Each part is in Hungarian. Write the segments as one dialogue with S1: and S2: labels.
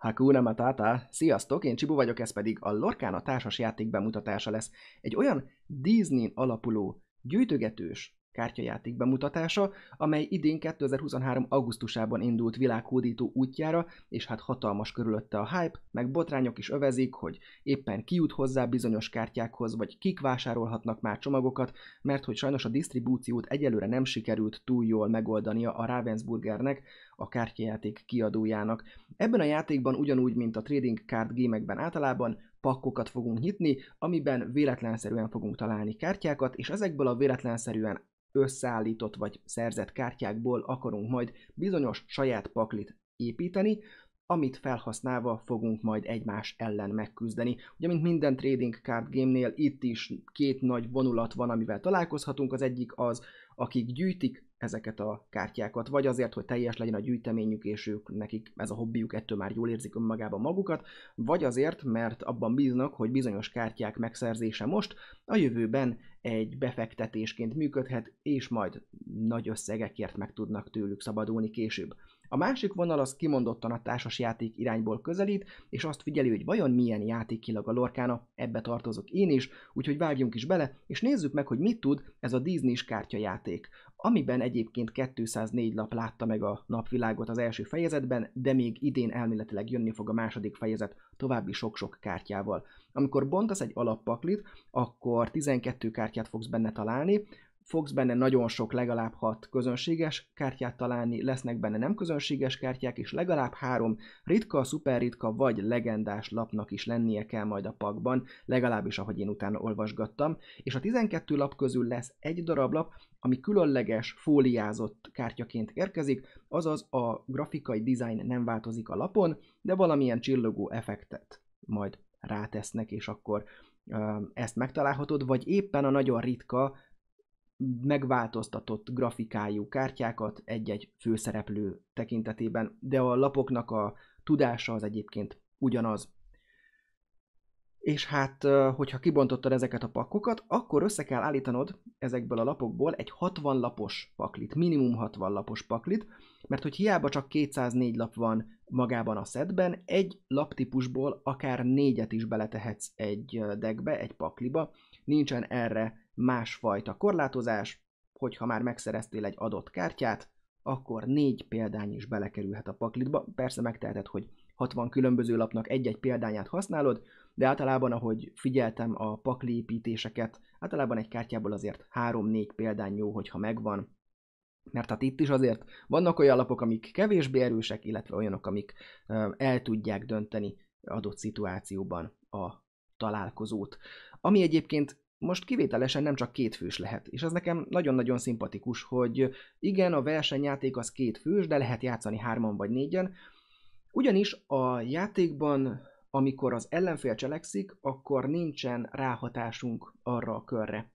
S1: Hakuna Matata! Sziasztok, én Csibu vagyok, ez pedig a Lorkán a társas játék bemutatása lesz. Egy olyan Disney alapuló, gyűjtögetős, kártyajáték bemutatása, amely idén 2023. augusztusában indult világhódító útjára, és hát hatalmas körülötte a hype, meg botrányok is övezik, hogy éppen jut hozzá bizonyos kártyákhoz, vagy kik vásárolhatnak már csomagokat, mert hogy sajnos a disztribúciót egyelőre nem sikerült túl jól megoldania a Ravensburgernek, a kártyajáték kiadójának. Ebben a játékban ugyanúgy, mint a trading card gémekben általában, pakkokat fogunk nyitni, amiben véletlenszerűen fogunk találni kártyákat, és ezekből a véletlenszerűen összeállított vagy szerzett kártyákból akarunk majd bizonyos saját paklit építeni, amit felhasználva fogunk majd egymás ellen megküzdeni. Ugye, mint minden trading card game-nél, itt is két nagy vonulat van, amivel találkozhatunk. Az egyik az, akik gyűjtik ezeket a kártyákat, vagy azért, hogy teljes legyen a gyűjteményük, és ők, nekik ez a hobbiuk, ettől már jól érzik önmagában magukat, vagy azért, mert abban bíznak, hogy bizonyos kártyák megszerzése most a jövőben egy befektetésként működhet, és majd nagy összegekért meg tudnak tőlük szabadulni később. A másik vonal az kimondottan a játék irányból közelít, és azt figyeli, hogy vajon milyen játékilag a lorkána, ebbe tartozok én is, úgyhogy vágjunk is bele, és nézzük meg, hogy mit tud ez a Disney-s kártyajáték amiben egyébként 204 lap látta meg a napvilágot az első fejezetben, de még idén elméletileg jönni fog a második fejezet további sok-sok kártyával. Amikor bontasz egy alappaklit, akkor 12 kártyát fogsz benne találni, fogsz benne nagyon sok, legalább hat közönséges kártyát találni, lesznek benne nem közönséges kártyák, és legalább három ritka, szuperritka vagy legendás lapnak is lennie kell majd a pakban, legalábbis ahogy én utána olvasgattam. És a 12 lap közül lesz egy darab lap, ami különleges, fóliázott kártyaként érkezik, azaz a grafikai design nem változik a lapon, de valamilyen csillogó effektet majd rátesznek, és akkor ezt megtalálhatod, vagy éppen a nagyon ritka megváltoztatott grafikájú kártyákat egy-egy főszereplő tekintetében, de a lapoknak a tudása az egyébként ugyanaz. És hát, hogyha kibontottad ezeket a pakkokat, akkor össze kell állítanod ezekből a lapokból egy 60 lapos paklit, minimum 60 lapos paklit, mert hogy hiába csak 204 lap van magában a szedben, egy laptípusból akár négyet is beletehetsz egy deckbe, egy pakliba, nincsen erre másfajta korlátozás, hogyha már megszereztél egy adott kártyát, akkor négy példány is belekerülhet a paklitba. Persze megteheted, hogy 60 különböző lapnak egy-egy példányát használod, de általában, ahogy figyeltem a pakli építéseket, általában egy kártyából azért 3-4 példány jó, hogyha megvan. Mert hát itt is azért vannak olyan lapok, amik kevésbé erősek, illetve olyanok, amik el tudják dönteni adott szituációban a találkozót. Ami egyébként most kivételesen nem csak két fős lehet, és ez nekem nagyon-nagyon szimpatikus, hogy igen, a versenyjáték az két fős, de lehet játszani hárman vagy négyen, ugyanis a játékban, amikor az ellenfél cselekszik, akkor nincsen ráhatásunk arra a körre.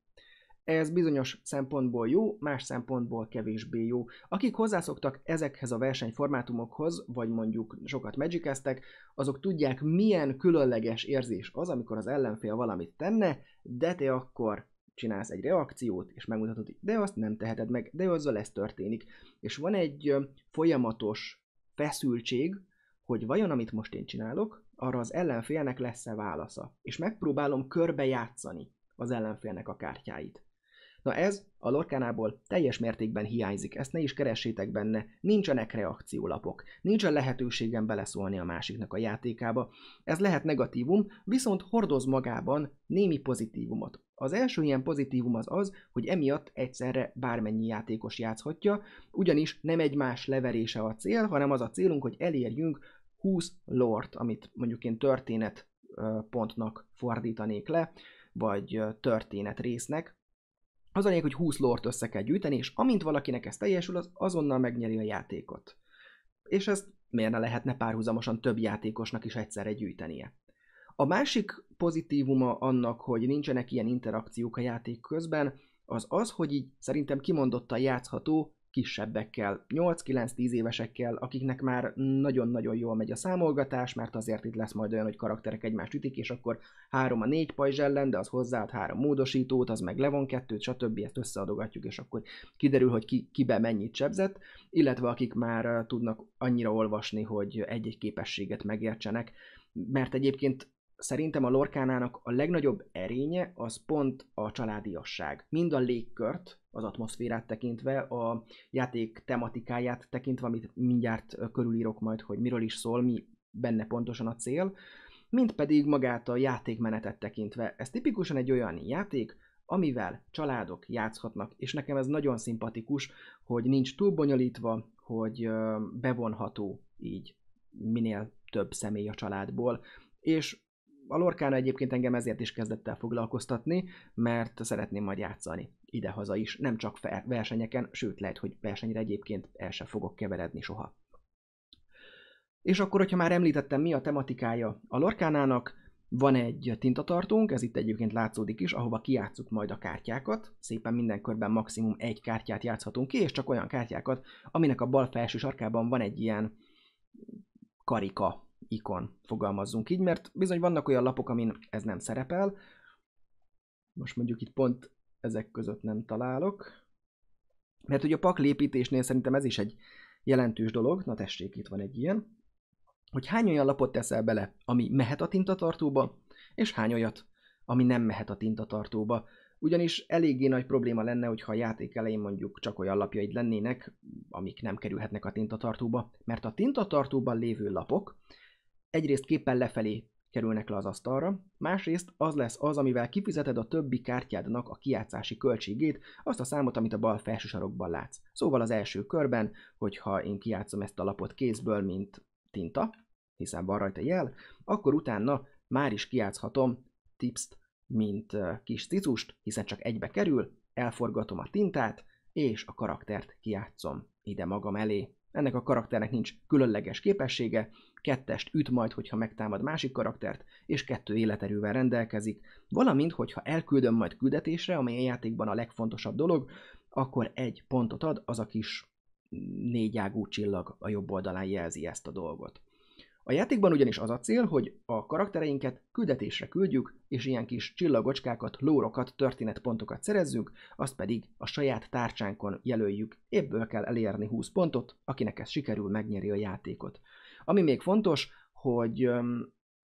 S1: Ez bizonyos szempontból jó, más szempontból kevésbé jó. Akik hozzászoktak ezekhez a versenyformátumokhoz, vagy mondjuk sokat magic azok tudják, milyen különleges érzés az, amikor az ellenfél valamit tenne, de te akkor csinálsz egy reakciót, és megmutatod, de azt nem teheted meg, de azzal ez történik. És van egy folyamatos feszültség, hogy vajon amit most én csinálok, arra az ellenfélnek lesz-e válasza. És megpróbálom körbejátszani az ellenfélnek a kártyáit. Na ez a lorkánából teljes mértékben hiányzik, ezt ne is keressétek benne, nincsenek reakciólapok, nincsen lehetőségem beleszólni a másiknak a játékába. Ez lehet negatívum, viszont hordoz magában némi pozitívumot. Az első ilyen pozitívum az az, hogy emiatt egyszerre bármennyi játékos játszhatja, ugyanis nem egymás leverése a cél, hanem az a célunk, hogy elérjünk 20 lort, amit mondjuk én történet pontnak fordítanék le, vagy történet résznek, az a lényeg, hogy 20 lort össze kell gyűjteni, és amint valakinek ez teljesül, az azonnal megnyeri a játékot. És ezt miért ne lehetne párhuzamosan több játékosnak is egyszerre gyűjtenie. A másik pozitívuma annak, hogy nincsenek ilyen interakciók a játék közben, az az, hogy így szerintem kimondottan játszható kisebbekkel, 8-9-10 évesekkel, akiknek már nagyon-nagyon jól megy a számolgatás, mert azért itt lesz majd olyan, hogy karakterek egymást ütik, és akkor három a négy pajzs ellen, de az hozzáad három módosítót, az meg levon kettőt, stb. ezt összeadogatjuk, és akkor kiderül, hogy ki, kibe mennyit sebzett, illetve akik már eh, tudnak annyira olvasni, hogy egy-egy képességet megértsenek, mert egyébként szerintem a lorkánának a legnagyobb erénye az pont a családiasság. Mind a légkört, az atmoszférát tekintve, a játék tematikáját tekintve, amit mindjárt körülírok majd, hogy miről is szól, mi benne pontosan a cél, mint pedig magát a játékmenetet tekintve. Ez tipikusan egy olyan játék, amivel családok játszhatnak, és nekem ez nagyon szimpatikus, hogy nincs túl bonyolítva, hogy bevonható így minél több személy a családból, és a Lorkána egyébként engem ezért is kezdett el foglalkoztatni, mert szeretném majd játszani idehaza is, nem csak versenyeken, sőt lehet, hogy versenyre egyébként el sem fogok keveredni soha. És akkor, hogyha már említettem, mi a tematikája a Lorkánának, van egy tintatartónk, ez itt egyébként látszódik is, ahova kiátszuk majd a kártyákat. Szépen minden körben maximum egy kártyát játszhatunk ki, és csak olyan kártyákat, aminek a bal felső sarkában van egy ilyen karika ikon, fogalmazzunk így, mert bizony vannak olyan lapok, amin ez nem szerepel. Most mondjuk itt pont ezek között nem találok. Mert ugye a paklépítésnél szerintem ez is egy jelentős dolog, na tessék, itt van egy ilyen, hogy hány olyan lapot teszel bele, ami mehet a tintatartóba, és hány olyat, ami nem mehet a tintatartóba. Ugyanis eléggé nagy probléma lenne, hogyha a játék elején mondjuk csak olyan lapjaid lennének, amik nem kerülhetnek a tintatartóba, mert a tintatartóban lévő lapok egyrészt képpen lefelé kerülnek le az asztalra, másrészt az lesz az, amivel kifizeted a többi kártyádnak a kiátszási költségét, azt a számot, amit a bal felső sarokban látsz. Szóval az első körben, hogyha én kiátszom ezt a lapot kézből, mint tinta, hiszen van rajta jel, akkor utána már is kiátszhatom tipst, mint kis cicust, hiszen csak egybe kerül, elforgatom a tintát, és a karaktert kiátszom ide magam elé. Ennek a karakternek nincs különleges képessége, kettest üt majd, hogyha megtámad másik karaktert, és kettő életerővel rendelkezik, valamint, hogyha elküldöm majd küldetésre, amely a játékban a legfontosabb dolog, akkor egy pontot ad, az a kis négyágú csillag a jobb oldalán jelzi ezt a dolgot. A játékban ugyanis az a cél, hogy a karaktereinket küldetésre küldjük, és ilyen kis csillagocskákat, lórokat, történetpontokat szerezzünk, azt pedig a saját tárcsánkon jelöljük. Ebből kell elérni 20 pontot, akinek ez sikerül, megnyeri a játékot. Ami még fontos, hogy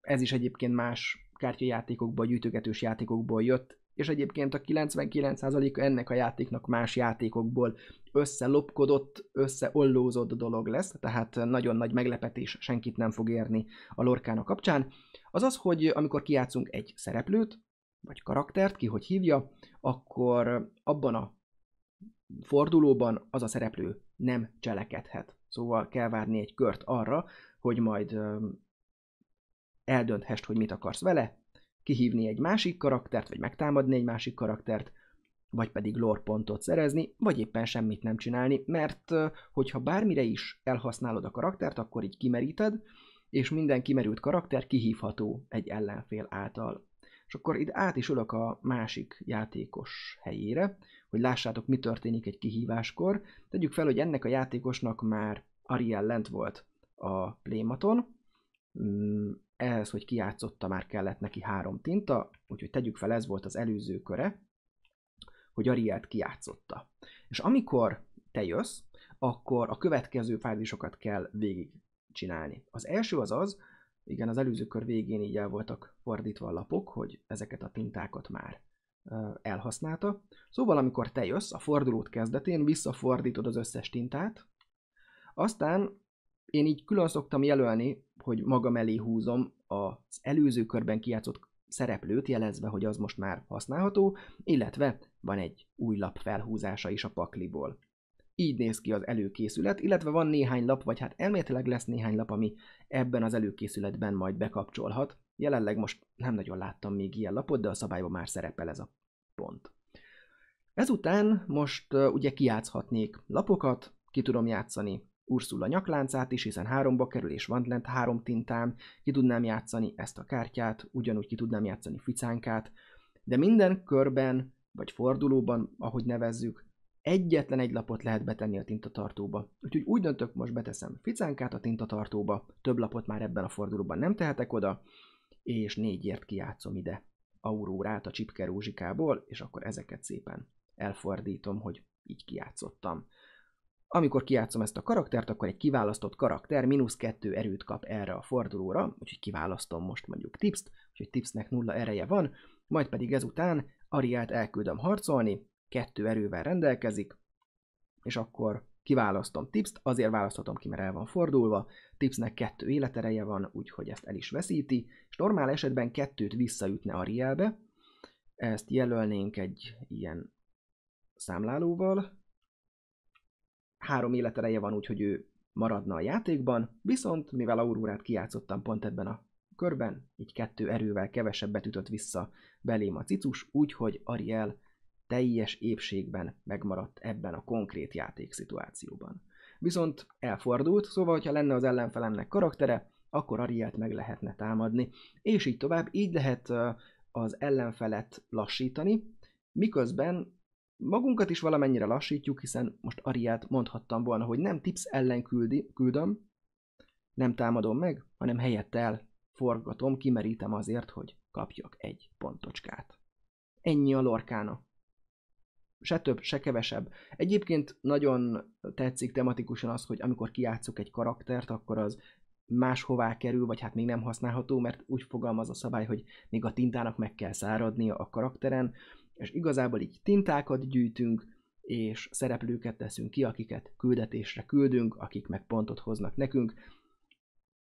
S1: ez is egyébként más kártyajátékokból, gyűjtögetős játékokból jött, és egyébként a 99% ennek a játéknak más játékokból összelopkodott, összeollózott dolog lesz, tehát nagyon nagy meglepetés senkit nem fog érni a lorkának kapcsán. Az az, hogy amikor kijátszunk egy szereplőt, vagy karaktert, ki hogy hívja, akkor abban a fordulóban az a szereplő nem cselekedhet. Szóval kell várni egy kört arra, hogy majd eldönthest, hogy mit akarsz vele, kihívni egy másik karaktert, vagy megtámadni egy másik karaktert, vagy pedig lore pontot szerezni, vagy éppen semmit nem csinálni, mert hogyha bármire is elhasználod a karaktert, akkor így kimeríted, és minden kimerült karakter kihívható egy ellenfél által. És akkor itt át is ülök a másik játékos helyére, hogy lássátok, mi történik egy kihíváskor. Tegyük fel, hogy ennek a játékosnak már Ariel lent volt a plématon, mm, ehhez, hogy kiátszotta, már kellett neki három tinta, úgyhogy tegyük fel, ez volt az előző köre, hogy Arielt kiátszotta. És amikor te jössz, akkor a következő fázisokat kell végigcsinálni. Az első az az, igen, az előző kör végén így el voltak fordítva a lapok, hogy ezeket a tintákat már elhasználta. Szóval, amikor te jössz, a fordulót kezdetén visszafordítod az összes tintát, aztán én így külön szoktam jelölni, hogy magam elé húzom az előző körben kijátszott szereplőt jelezve, hogy az most már használható, illetve van egy új lap felhúzása is a pakliból. Így néz ki az előkészület, illetve van néhány lap, vagy hát elméletileg lesz néhány lap, ami ebben az előkészületben majd bekapcsolhat. Jelenleg most nem nagyon láttam még ilyen lapot, de a szabályban már szerepel ez a pont. Ezután most ugye kiátszhatnék lapokat, ki tudom játszani Ursula nyakláncát is, hiszen háromba kerül és van lent három tintám, ki tudnám játszani ezt a kártyát, ugyanúgy ki tudnám játszani ficánkát, de minden körben, vagy fordulóban, ahogy nevezzük, egyetlen egy lapot lehet betenni a tintatartóba. Úgyhogy úgy döntök, most beteszem ficánkát a tintatartóba, több lapot már ebben a fordulóban nem tehetek oda, és négyért kijátszom ide aurórát a csipke rózsikából, és akkor ezeket szépen elfordítom, hogy így kijátszottam. Amikor kiátszom ezt a karaktert, akkor egy kiválasztott karakter mínusz kettő erőt kap erre a fordulóra, úgyhogy kiválasztom most mondjuk Tipst, úgyhogy tipsznek nulla ereje van, majd pedig ezután Ariát elküldöm harcolni, kettő erővel rendelkezik, és akkor kiválasztom Tipst, azért választhatom ki, mert el van fordulva, tipsznek kettő életereje van, úgyhogy ezt el is veszíti, és normál esetben kettőt visszaütne Arielbe, ezt jelölnénk egy ilyen számlálóval, három életereje van, úgyhogy ő maradna a játékban, viszont mivel Aurórát kijátszottam pont ebben a körben, így kettő erővel kevesebbet ütött vissza belém a cicus, úgyhogy Ariel teljes épségben megmaradt ebben a konkrét játékszituációban. Viszont elfordult, szóval, hogyha lenne az ellenfelemnek karaktere, akkor Arielt meg lehetne támadni, és így tovább, így lehet az ellenfelet lassítani, miközben Magunkat is valamennyire lassítjuk, hiszen most Ariát mondhattam volna, hogy nem tips ellen küldi, küldöm, nem támadom meg, hanem helyett el forgatom, kimerítem azért, hogy kapjak egy pontocskát. Ennyi a lorkána. Se több, se kevesebb. Egyébként nagyon tetszik tematikusan az, hogy amikor kiátszok egy karaktert, akkor az máshová kerül, vagy hát még nem használható, mert úgy fogalmaz a szabály, hogy még a tintának meg kell száradnia a karakteren, és igazából így tintákat gyűjtünk, és szereplőket teszünk ki, akiket küldetésre küldünk, akik meg pontot hoznak nekünk.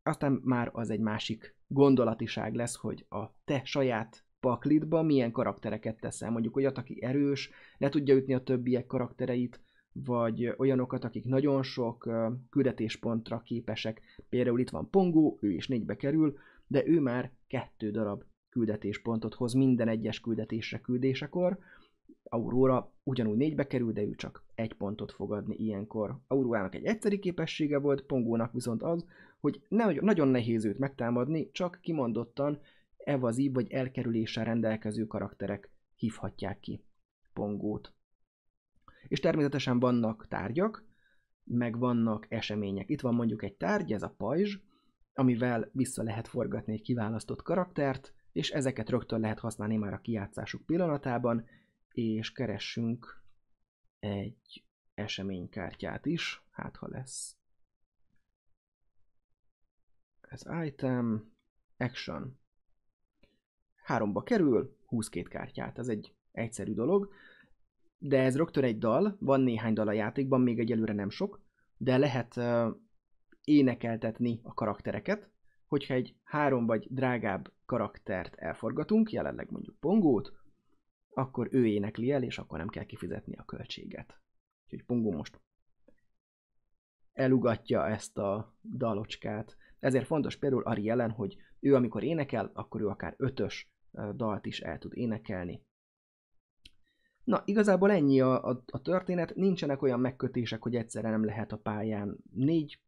S1: Aztán már az egy másik gondolatiság lesz, hogy a te saját paklitba milyen karaktereket teszel. Mondjuk olyat, aki erős, le tudja ütni a többiek karaktereit, vagy olyanokat, akik nagyon sok küldetéspontra képesek. Például itt van Pongó, ő is négybe kerül, de ő már kettő darab küldetéspontot hoz minden egyes küldetésre küldésekor. Aurora ugyanúgy négybe kerül, de ő csak egy pontot fog adni ilyenkor. Aurórának egy egyszeri képessége volt, Pongónak viszont az, hogy ne, nagyon nehéz őt megtámadni, csak kimondottan evazív vagy elkerüléssel rendelkező karakterek hívhatják ki Pongót. És természetesen vannak tárgyak, meg vannak események. Itt van mondjuk egy tárgy, ez a pajzs, amivel vissza lehet forgatni egy kiválasztott karaktert, és ezeket rögtön lehet használni már a kijátszásuk pillanatában, és keressünk egy eseménykártyát is, hát ha lesz. Ez item, action. Háromba kerül, 22 kártyát, ez egy egyszerű dolog, de ez rögtön egy dal, van néhány dal a játékban, még egyelőre nem sok, de lehet uh, énekeltetni a karaktereket, hogyha egy három vagy drágább karaktert elforgatunk, jelenleg mondjuk Pongót, akkor ő énekli el, és akkor nem kell kifizetni a költséget. Úgyhogy Pongó most elugatja ezt a dalocskát. Ezért fontos például Ari jelen, hogy ő amikor énekel, akkor ő akár ötös dalt is el tud énekelni. Na, igazából ennyi a, a, a történet, nincsenek olyan megkötések, hogy egyszerre nem lehet a pályán négy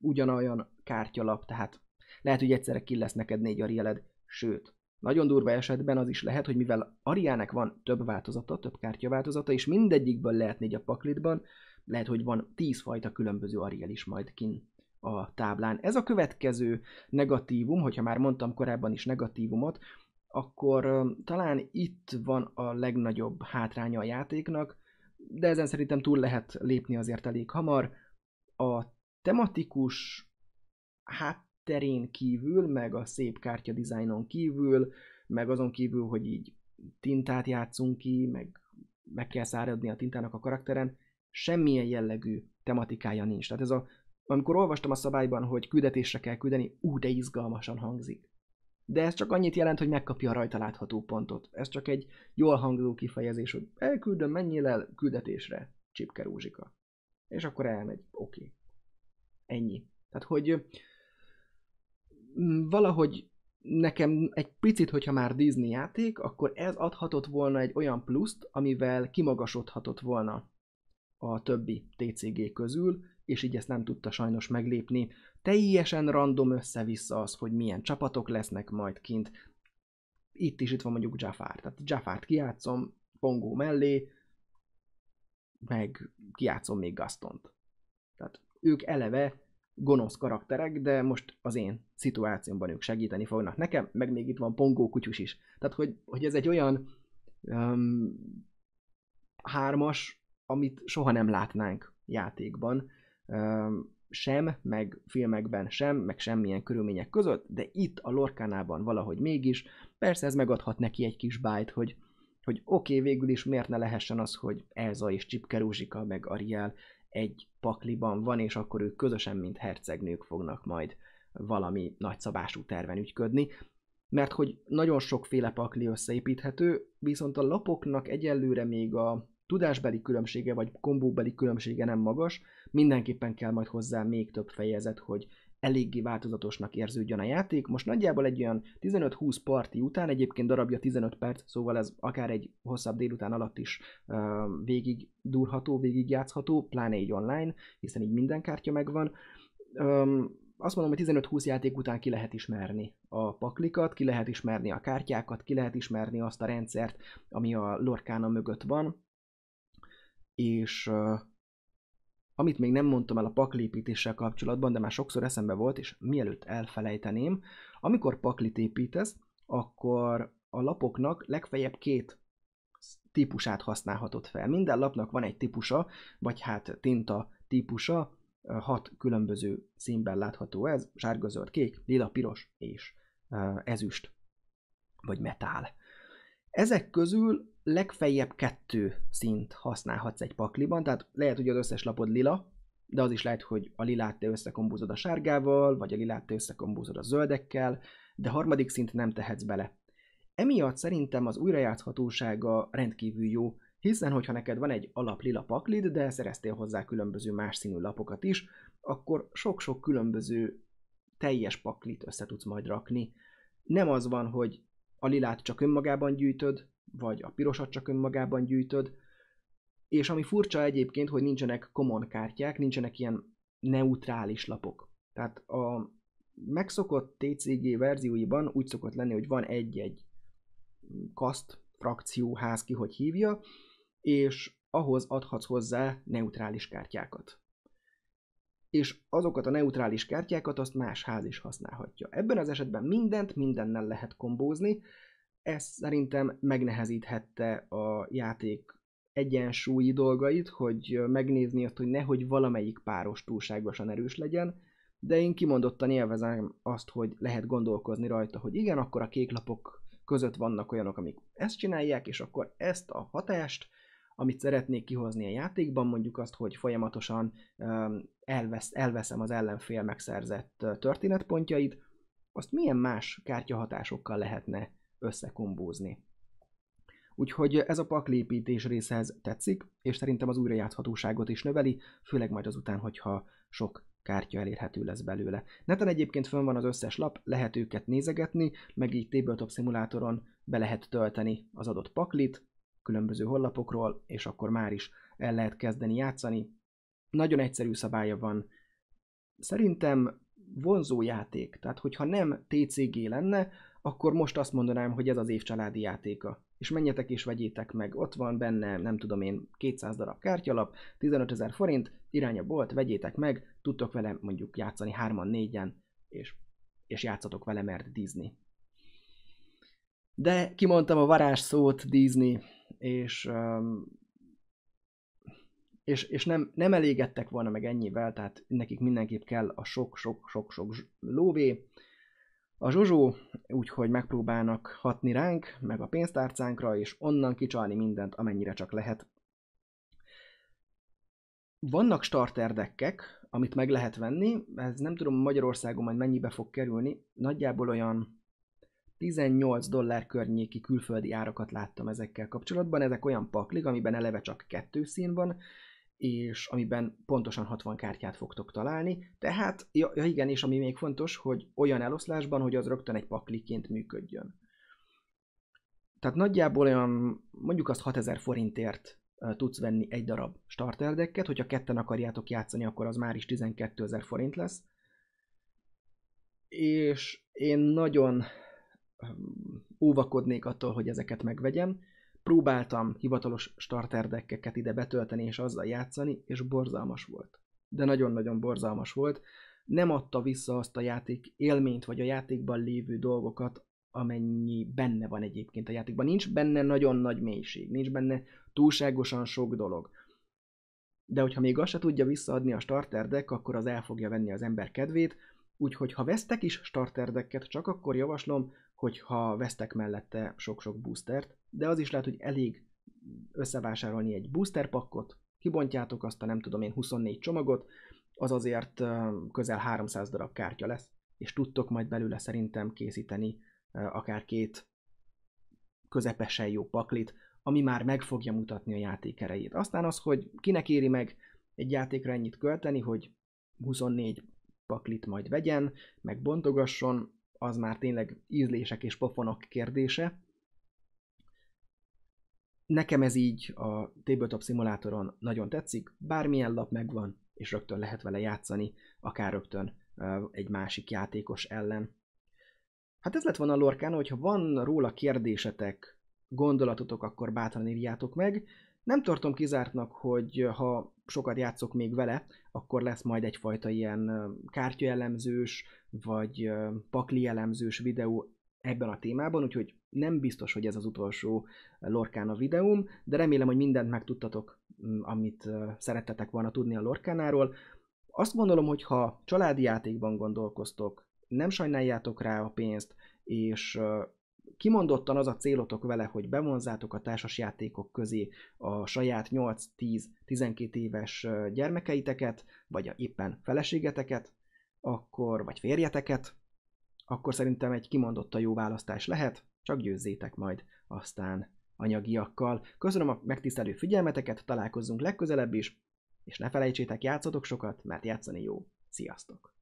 S1: ugyanolyan kártyalap, tehát lehet, hogy egyszerre ki lesz neked négy arieled, sőt, nagyon durva esetben az is lehet, hogy mivel Ariának van több változata, több kártya változata, és mindegyikből lehet négy a paklitban, lehet, hogy van tíz fajta különböző Ariel is majd kin a táblán. Ez a következő negatívum, hogyha már mondtam korábban is negatívumot, akkor talán itt van a legnagyobb hátránya a játéknak, de ezen szerintem túl lehet lépni azért elég hamar. A tematikus hát terén kívül, meg a szép kártya dizájnon kívül, meg azon kívül, hogy így tintát játszunk ki, meg meg kell száradni a tintának a karakteren, semmilyen jellegű tematikája nincs. Tehát ez a, amikor olvastam a szabályban, hogy küldetésre kell küldeni, ú, de izgalmasan hangzik. De ez csak annyit jelent, hogy megkapja a rajta látható pontot. Ez csak egy jól hangzó kifejezés, hogy elküldöm, menjél el küldetésre, csipke rúzsika. És akkor elmegy, oké. Okay. Ennyi. Tehát, hogy valahogy nekem egy picit, hogyha már Disney játék, akkor ez adhatott volna egy olyan pluszt, amivel kimagasodhatott volna a többi TCG közül, és így ezt nem tudta sajnos meglépni. Teljesen random össze-vissza az, hogy milyen csapatok lesznek majd kint. Itt is itt van mondjuk Jafar, tehát Jafart kiátszom Pongó mellé, meg kiátszom még Gastont. Tehát ők eleve gonosz karakterek, de most az én szituációmban ők segíteni fognak nekem, meg még itt van Pongó kutyus is. Tehát, hogy, hogy ez egy olyan um, hármas, amit soha nem látnánk játékban, um, sem, meg filmekben sem, meg semmilyen körülmények között, de itt a Lorkánában valahogy mégis, persze ez megadhat neki egy kis bájt, hogy, hogy oké, okay, végül is miért ne lehessen az, hogy Elza és Csipke Rúzsika meg Ariel egy pakliban van, és akkor ők közösen, mint hercegnők fognak majd valami nagyszabású terven ügyködni, mert hogy nagyon sokféle pakli összeépíthető, viszont a lapoknak egyelőre még a tudásbeli különbsége vagy kombóbeli különbsége nem magas, mindenképpen kell majd hozzá még több fejezet, hogy eléggé változatosnak érződjön a játék. Most nagyjából egy olyan 15-20 parti után, egyébként darabja 15 perc, szóval ez akár egy hosszabb délután alatt is uh, végig durható, végig játszható, pláne így online, hiszen így minden kártya megvan. Um, azt mondom, hogy 15-20 játék után ki lehet ismerni a paklikat, ki lehet ismerni a kártyákat, ki lehet ismerni azt a rendszert, ami a Lorkána mögött van, és amit még nem mondtam el a paklépítéssel kapcsolatban, de már sokszor eszembe volt, és mielőtt elfelejteném, amikor paklit építesz, akkor a lapoknak legfeljebb két típusát használhatod fel. Minden lapnak van egy típusa, vagy hát tinta típusa, hat különböző színben látható ez, sárga, zöld, kék, lila, piros és ezüst, vagy metál. Ezek közül legfeljebb kettő szint használhatsz egy pakliban, tehát lehet, hogy az összes lapod lila, de az is lehet, hogy a lilát te összekombúzod a sárgával, vagy a lilát te összekombúzod a zöldekkel, de harmadik szint nem tehetsz bele. Emiatt szerintem az újrajátszhatósága rendkívül jó, hiszen hogyha neked van egy alap lila paklid, de szereztél hozzá különböző más színű lapokat is, akkor sok-sok különböző teljes paklit össze tudsz majd rakni. Nem az van, hogy a lilát csak önmagában gyűjtöd, vagy a pirosat csak önmagában gyűjtöd. És ami furcsa egyébként, hogy nincsenek common kártyák, nincsenek ilyen neutrális lapok. Tehát a megszokott TCG verzióiban úgy szokott lenni, hogy van egy-egy kaszt, frakció, ház ki, hogy hívja, és ahhoz adhatsz hozzá neutrális kártyákat. És azokat a neutrális kártyákat azt más ház is használhatja. Ebben az esetben mindent mindennel lehet kombózni, ez szerintem megnehezíthette a játék egyensúlyi dolgait, hogy megnézni azt, hogy nehogy valamelyik páros túlságosan erős legyen, de én kimondottan élvezem azt, hogy lehet gondolkozni rajta, hogy igen, akkor a kék lapok között vannak olyanok, amik ezt csinálják, és akkor ezt a hatást, amit szeretnék kihozni a játékban, mondjuk azt, hogy folyamatosan elvesz, elveszem az ellenfél megszerzett történetpontjait, azt milyen más kártyahatásokkal lehetne összekombózni. Úgyhogy ez a paklépítés részhez tetszik, és szerintem az újrajáthatóságot is növeli, főleg majd azután, hogyha sok kártya elérhető lesz belőle. Neten egyébként fönn van az összes lap, lehet őket nézegetni, meg így Tabletop szimulátoron be lehet tölteni az adott paklit, különböző hollapokról, és akkor már is el lehet kezdeni játszani. Nagyon egyszerű szabálya van. Szerintem vonzó játék, tehát hogyha nem TCG lenne, akkor most azt mondanám, hogy ez az év családi játéka. És menjetek és vegyétek meg, ott van benne, nem tudom én, 200 darab kártyalap, 15 ezer forint, irány a bolt, vegyétek meg, tudtok vele mondjuk játszani hárman, négyen, és, és játszatok vele, mert Disney. De kimondtam a szót Disney, és, és, és nem, nem elégettek volna meg ennyivel, tehát nekik mindenképp kell a sok-sok-sok-sok lóvé, a zsuzsó úgyhogy megpróbálnak hatni ránk, meg a pénztárcánkra, és onnan kicsalni mindent, amennyire csak lehet. Vannak starterdekkek, amit meg lehet venni, ez nem tudom Magyarországon majd mennyibe fog kerülni, nagyjából olyan 18 dollár környéki külföldi árakat láttam ezekkel kapcsolatban, ezek olyan paklik, amiben eleve csak kettő szín van, és amiben pontosan 60 kártyát fogtok találni, tehát, ja, ja igen, és ami még fontos, hogy olyan eloszlásban, hogy az rögtön egy pakliként működjön. Tehát nagyjából olyan, mondjuk azt 6000 forintért tudsz venni egy darab starterdekket, hogyha ketten akarjátok játszani, akkor az már is 12.000 forint lesz. És én nagyon óvakodnék attól, hogy ezeket megvegyem, Próbáltam hivatalos starterdekkeket ide betölteni és azzal játszani, és borzalmas volt. De nagyon-nagyon borzalmas volt. Nem adta vissza azt a játék élményt, vagy a játékban lévő dolgokat, amennyi benne van egyébként a játékban. Nincs benne nagyon nagy mélység, nincs benne túlságosan sok dolog. De hogyha még azt se tudja visszaadni a starterdek, akkor az el fogja venni az ember kedvét, úgyhogy ha vesztek is starterdeket, csak akkor javaslom, hogyha vesztek mellette sok-sok boostert, de az is lehet, hogy elég összevásárolni egy booster pakkot, kibontjátok azt a nem tudom én 24 csomagot, az azért közel 300 darab kártya lesz, és tudtok majd belőle szerintem készíteni akár két közepesen jó paklit, ami már meg fogja mutatni a játék erejét. Aztán az, hogy kinek éri meg egy játékra ennyit költeni, hogy 24 paklit majd vegyen, meg bontogasson, az már tényleg ízlések és pofonok kérdése. Nekem ez így a Tabletop szimulátoron nagyon tetszik, bármilyen lap megvan, és rögtön lehet vele játszani, akár rögtön egy másik játékos ellen. Hát ez lett volna a Lorkán, hogyha van róla kérdésetek, gondolatotok, akkor bátran írjátok meg. Nem tartom kizártnak, hogy ha sokat játszok még vele, akkor lesz majd egyfajta ilyen kártyajellemzős, vagy pakli jellemzős videó ebben a témában, úgyhogy nem biztos, hogy ez az utolsó Lorkán a videóm, de remélem, hogy mindent megtudtatok, amit szerettetek volna tudni a Lorkánáról. Azt gondolom, hogy ha családi játékban gondolkoztok, nem sajnáljátok rá a pénzt, és kimondottan az a célotok vele, hogy bevonzátok a társasjátékok közé a saját 8-10-12 éves gyermekeiteket, vagy a éppen feleségeteket, akkor, vagy férjeteket, akkor szerintem egy kimondottan jó választás lehet, csak győzzétek majd aztán anyagiakkal. Köszönöm a megtisztelő figyelmeteket, találkozzunk legközelebb is, és ne felejtsétek, játszatok sokat, mert játszani jó. Sziasztok!